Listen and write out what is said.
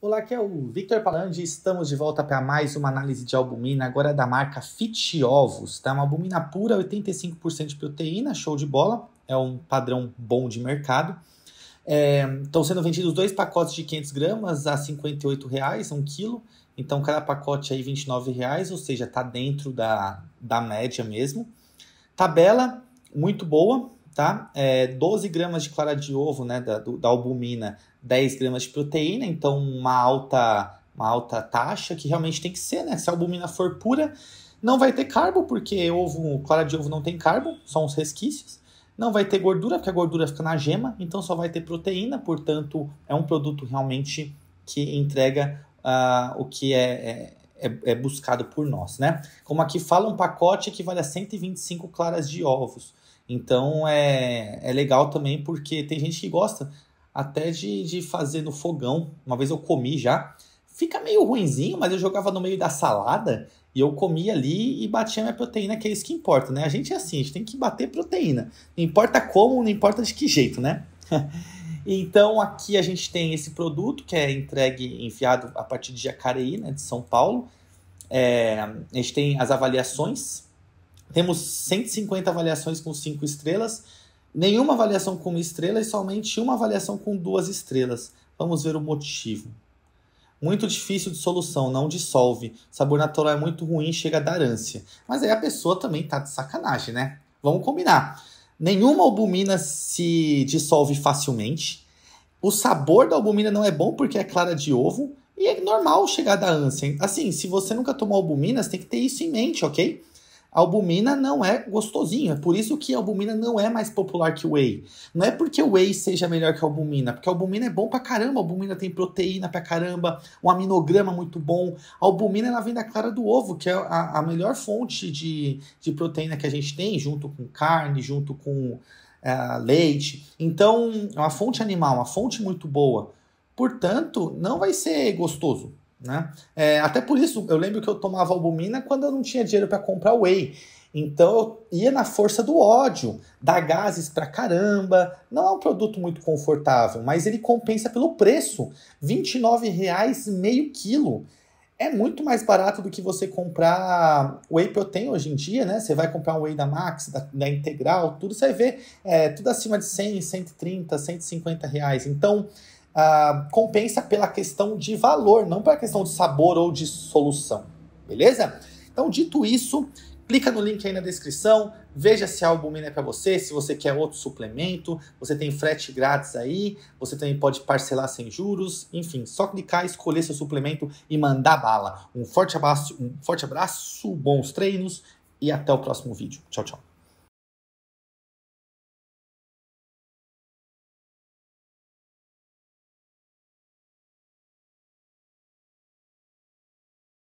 Olá, aqui é o Victor Palandi estamos de volta para mais uma análise de albumina, agora da marca Fit Ovos. Tá? Uma albumina pura, 85% de proteína, show de bola, é um padrão bom de mercado. É, estão sendo vendidos dois pacotes de 500 gramas a R$ 58,00, um quilo. Então, cada pacote aí R$ 29,00, ou seja, está dentro da, da média mesmo. Tabela muito boa, tá? É, 12 gramas de clara de ovo, né, da, do, da albumina, 10 gramas de proteína, então uma alta, uma alta taxa que realmente tem que ser, né? Se a albumina for pura, não vai ter carbo, porque ovo, clara de ovo não tem carbo, são os resquícios. Não vai ter gordura, porque a gordura fica na gema, então só vai ter proteína, portanto, é um produto realmente que entrega uh, o que é, é é, é buscado por nós, né? Como aqui fala, um pacote equivale a 125 claras de ovos. Então é, é legal também porque tem gente que gosta até de, de fazer no fogão. Uma vez eu comi já. Fica meio ruinzinho, mas eu jogava no meio da salada e eu comia ali e batia minha proteína, que é isso que importa, né? A gente é assim, a gente tem que bater proteína. Não importa como, não importa de que jeito, né? Então aqui a gente tem esse produto que é entregue, enviado a partir de Jacareí, né, de São Paulo. É, a gente tem as avaliações. Temos 150 avaliações com 5 estrelas, nenhuma avaliação com estrela e somente uma avaliação com duas estrelas. Vamos ver o motivo. Muito difícil de solução, não dissolve. Sabor natural é muito ruim, chega a dar ânsia. Mas aí a pessoa também tá de sacanagem, né? Vamos combinar. Nenhuma albumina se dissolve facilmente. O sabor da albumina não é bom porque é clara de ovo. E é normal chegar da ânsia. Assim, se você nunca tomou albumina, você tem que ter isso em mente, ok? albumina não é gostosinho. É por isso que a albumina não é mais popular que o whey. Não é porque o whey seja melhor que a albumina, porque a albumina é bom pra caramba. A albumina tem proteína pra caramba, um aminograma muito bom. A albumina ela vem da clara do ovo, que é a, a melhor fonte de, de proteína que a gente tem, junto com carne, junto com é, leite. Então, é uma fonte animal, uma fonte muito boa. Portanto, não vai ser gostoso. Né? É, até por isso, eu lembro que eu tomava albumina quando eu não tinha dinheiro para comprar whey. Então eu ia na força do ódio, dar gases pra caramba. Não é um produto muito confortável, mas ele compensa pelo preço. R$ meio quilo. É muito mais barato do que você comprar whey protein hoje em dia, né? Você vai comprar um whey da Max, da, da Integral, tudo, você vê é, tudo acima de 100, 130, 150 reais. Então, ah, compensa pela questão de valor, não pela questão de sabor ou de solução. Beleza? Então, dito isso, clica no link aí na descrição, veja se a albumina é para você, se você quer outro suplemento, você tem frete grátis aí, você também pode parcelar sem juros, enfim, só clicar, escolher seu suplemento e mandar bala. Um forte abraço, um forte abraço, bons treinos e até o próximo vídeo. Tchau, tchau.